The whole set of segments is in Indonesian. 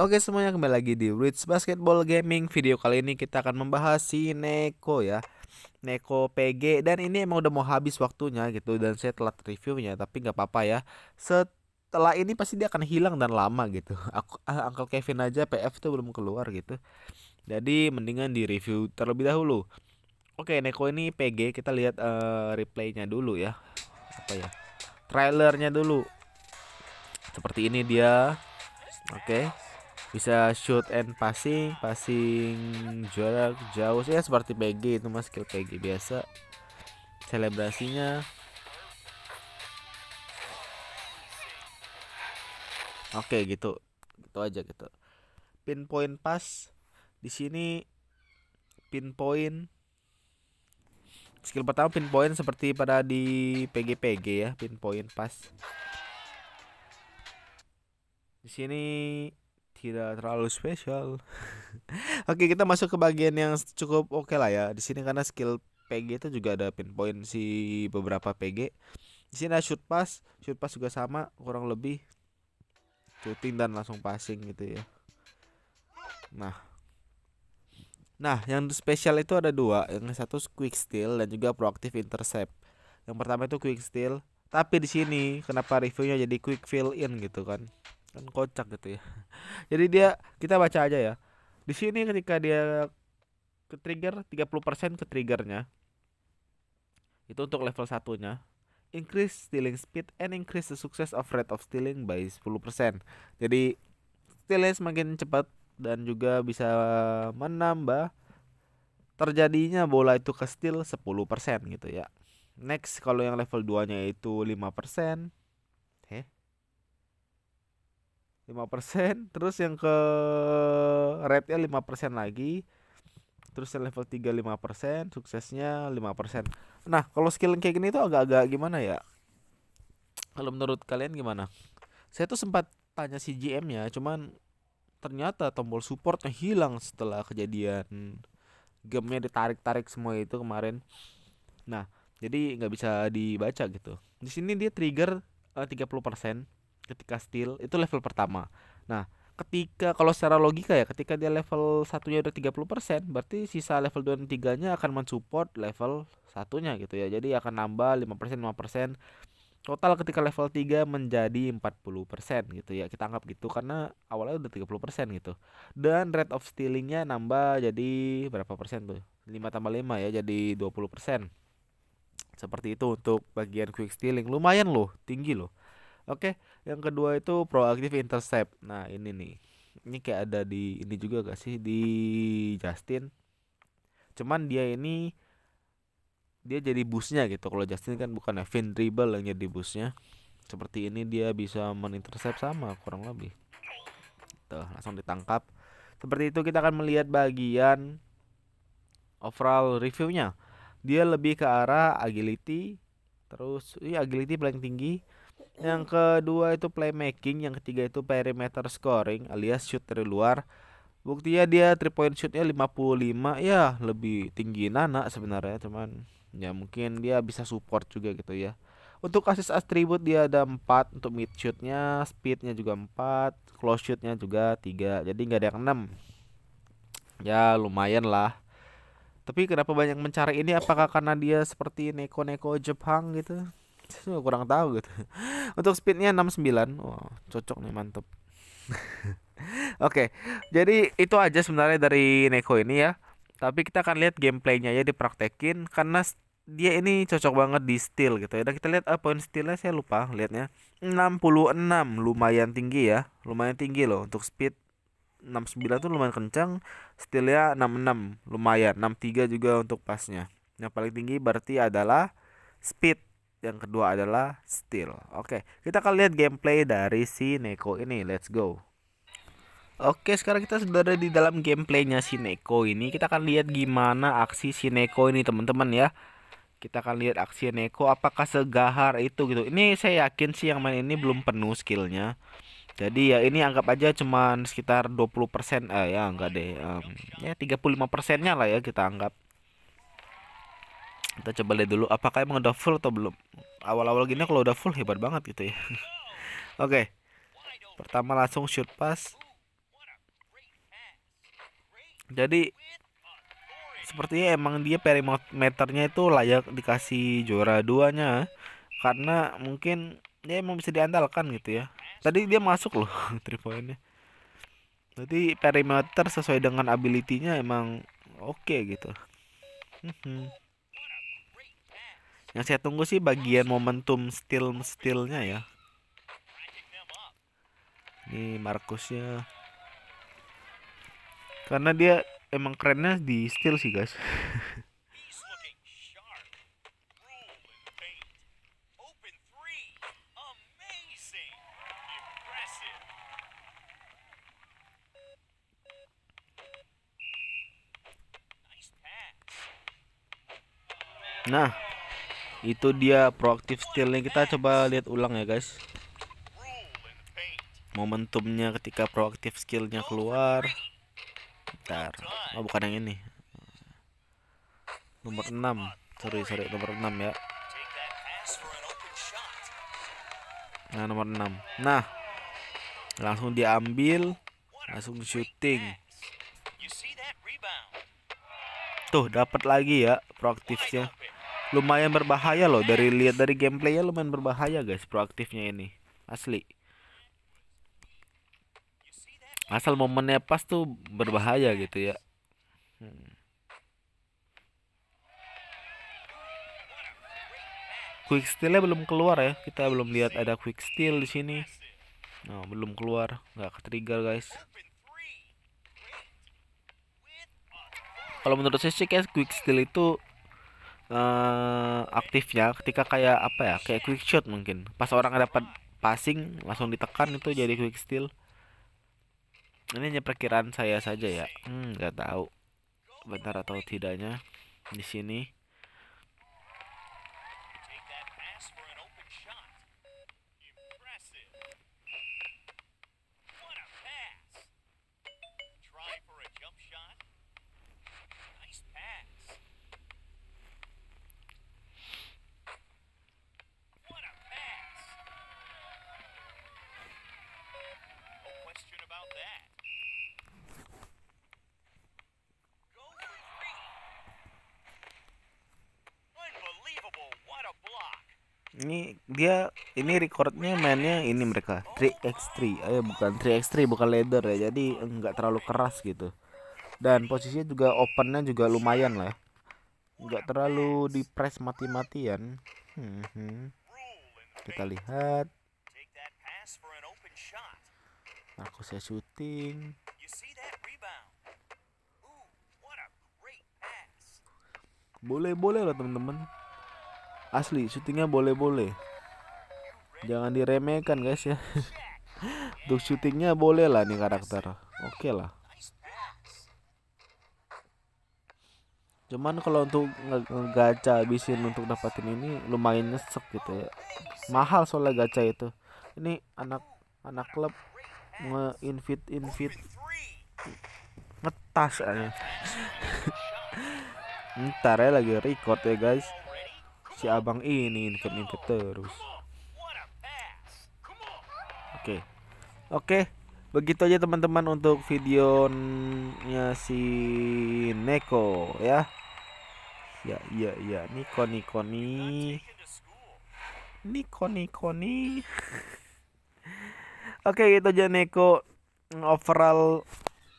Oke semuanya kembali lagi di Rich Basketball Gaming Video kali ini kita akan membahas si Neko ya Neko PG Dan ini emang udah mau habis waktunya gitu Dan saya telat reviewnya tapi gak apa-apa ya Setelah ini pasti dia akan hilang dan lama gitu Aku, ah, Uncle Kevin aja PF tuh belum keluar gitu Jadi mendingan di review terlebih dahulu Oke Neko ini PG kita lihat uh, replaynya dulu ya Apa ya Trailernya dulu Seperti ini dia Oke okay bisa shoot and passing passing jarak jauh ya seperti PG itu mas skill PG biasa selebrasinya oke gitu gitu aja gitu pinpoint pass di sini pinpoint skill pertama pinpoint seperti pada di PG PG ya pinpoint pass di sini tidak terlalu spesial. oke, kita masuk ke bagian yang cukup oke okay lah ya. Di sini karena skill PG itu juga ada pinpoint si beberapa PG. Di sini ada shoot pass, shoot pass juga sama kurang lebih shooting dan langsung passing gitu ya. Nah. Nah, yang spesial itu ada dua, yang satu quick steal dan juga proactive intercept. Yang pertama itu quick steal, tapi di sini kenapa reviewnya jadi quick fill in gitu kan? kan kocak gitu ya jadi dia kita baca aja ya di sini ketika dia ke trigger 30% ke triggernya itu untuk level satunya increase stealing speed and increase the success of rate of stealing by 10% jadi stealing semakin cepat dan juga bisa menambah terjadinya bola itu ke steal 10% gitu ya next kalau yang level 2 nya itu persen. lima persen, terus yang ke rate-nya persen lagi terus yang level tiga lima persen, suksesnya lima persen. nah kalau skill kayak gini tuh agak-agak gimana ya kalau menurut kalian gimana saya tuh sempat tanya si GM ya cuman ternyata tombol supportnya hilang setelah kejadian gamenya ditarik-tarik semua itu kemarin nah jadi nggak bisa dibaca gitu di sini dia trigger eh, tiga puluh persen ketika steal itu level pertama. Nah, ketika kalau secara logika ya, ketika dia level satunya udah 30%, berarti sisa level 2 dan 3-nya akan mensupport level satunya gitu ya. Jadi akan nambah 5% 5% total ketika level 3 menjadi 40% gitu ya. Kita anggap gitu karena awalnya udah 30% gitu. Dan rate of stealingnya nambah jadi berapa persen tuh? 5 tambah 5 ya jadi 20%. Seperti itu untuk bagian quick stealing. Lumayan loh, tinggi loh Oke, yang kedua itu proaktif intercept. Nah, ini nih. Ini kayak ada di ini juga gak sih di Justin. Cuman dia ini dia jadi busnya gitu. Kalau Justin kan bukan Vin Dribble yang jadi busnya. Seperti ini dia bisa menintercept sama kurang lebih. Tuh, gitu, langsung ditangkap. Seperti itu kita akan melihat bagian overall reviewnya. Dia lebih ke arah agility, terus ini iya, agility paling tinggi, yang hmm. kedua itu playmaking, yang ketiga itu perimeter scoring alias shoot dari luar. Buktinya dia three point shootnya 55 ya lebih tinggi Nana sebenarnya cuman ya mungkin dia bisa support juga gitu ya. Untuk asis atribut dia ada 4 untuk mid shootnya, speednya juga 4, close shootnya juga 3 jadi nggak ada yang 6 ya lumayan lah tapi kenapa banyak mencari ini apakah karena dia seperti neko-neko Jepang gitu saya kurang tahu gitu untuk speednya 69 wow cocok nih mantep oke okay, jadi itu aja sebenarnya dari Neko ini ya tapi kita akan lihat gameplaynya ya dipraktekin karena dia ini cocok banget di steel gitu ya. Dan kita lihat apa ah, yang steelnya saya lupa lihatnya 66 lumayan tinggi ya. Lumayan tinggi loh untuk speed 69 tuh lumayan kencang. Steelnya 66 lumayan. 63 juga untuk pasnya. Yang paling tinggi berarti adalah speed yang kedua adalah steal. Oke, kita akan lihat gameplay dari si Neko ini. Let's go. Oke sekarang kita sudah ada di dalam gameplaynya si Neko ini Kita akan lihat gimana aksi si Neko ini teman-teman ya Kita akan lihat aksi Neko apakah segahar itu gitu Ini saya yakin sih yang main ini belum penuh skillnya Jadi ya ini anggap aja cuman sekitar 20% eh, Ya enggak deh um, Ya 35% nya lah ya kita anggap kita coba lihat dulu apakah emang udah full atau belum awal-awal gini kalau udah full hebat banget gitu ya oke okay. pertama langsung shoot pass jadi sepertinya emang dia perimeternya itu layak dikasih juara duanya karena mungkin dia emang bisa diandalkan gitu ya tadi dia masuk loh tripoinnya jadi perimeter sesuai dengan ability-nya emang oke okay gitu. Mhm yang saya tunggu sih bagian momentum steal stillnya ya ini Markusnya karena dia emang kerennya di steal sih guys Nah, itu dia proaktif steal kita coba lihat ulang ya guys momentumnya ketika proaktif skillnya keluar ntar oh bukan yang ini nomor 6 sorry sorry nomor 6 ya nah nomor 6 nah langsung diambil langsung shooting tuh dapat lagi ya proaktifnya lumayan berbahaya loh dari lihat dari gameplaynya lumayan berbahaya guys proaktifnya ini asli asal momennya pas tuh berbahaya gitu ya hmm. quick stealnya belum keluar ya kita belum lihat ada quick steal di sini no, oh, belum keluar nggak trigger guys kalau menurut saya sih guys quick steal itu uh, aktifnya ketika kayak apa ya kayak quick shot mungkin pas orang dapat passing langsung ditekan itu jadi quick steal ini hanya perkiraan saya saja ya hmm nggak tahu bentar atau tidaknya di sini ini dia ini recordnya mainnya ini mereka 3x3 ayo eh, bukan 3x3 bukan leather ya jadi enggak terlalu keras gitu dan posisinya juga opennya juga lumayan lah enggak ya. terlalu di press mati-matian hmm, hmm. kita lihat aku saya syuting boleh boleh lah teman-teman asli syutingnya boleh-boleh jangan diremehkan guys ya untuk syutingnya boleh lah nih karakter oke okay lah cuman kalau untuk ngegacha bisin untuk dapatin ini lumayan nyesek gitu ya mahal soalnya gacha itu ini anak anak klub nge-invite invite ngetas aja ntar ya lagi record ya guys si abang ini invite invite terus oke okay. oke okay. begitu aja teman-teman untuk videonya si Neko ya ya ya, ya, Niko Niko nih Niko Niko nih oke okay, itu aja Neko overall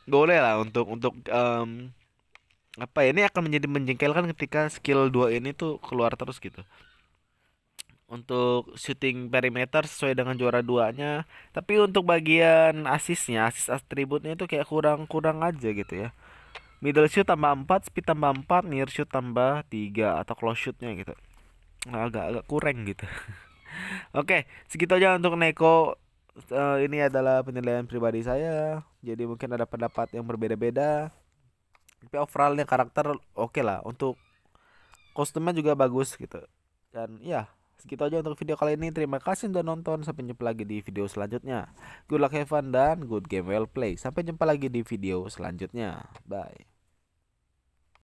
boleh lah untuk untuk um, apa ya, ini akan menjadi menjengkelkan ketika skill 2 ini tuh keluar terus gitu untuk shooting perimeter sesuai dengan juara duanya tapi untuk bagian asisnya asis atributnya itu kayak kurang-kurang aja gitu ya middle shoot tambah 4 speed tambah 4 near shoot tambah 3 atau close shootnya gitu nah, agak-agak kurang gitu Oke, segitu aja untuk Neko. Uh, ini adalah penilaian pribadi saya. Jadi mungkin ada pendapat yang berbeda-beda tapi overallnya karakter oke okay lah untuk kostumnya juga bagus gitu dan ya segitu aja untuk video kali ini terima kasih sudah nonton sampai jumpa lagi di video selanjutnya good luck Evan dan good game well play sampai jumpa lagi di video selanjutnya bye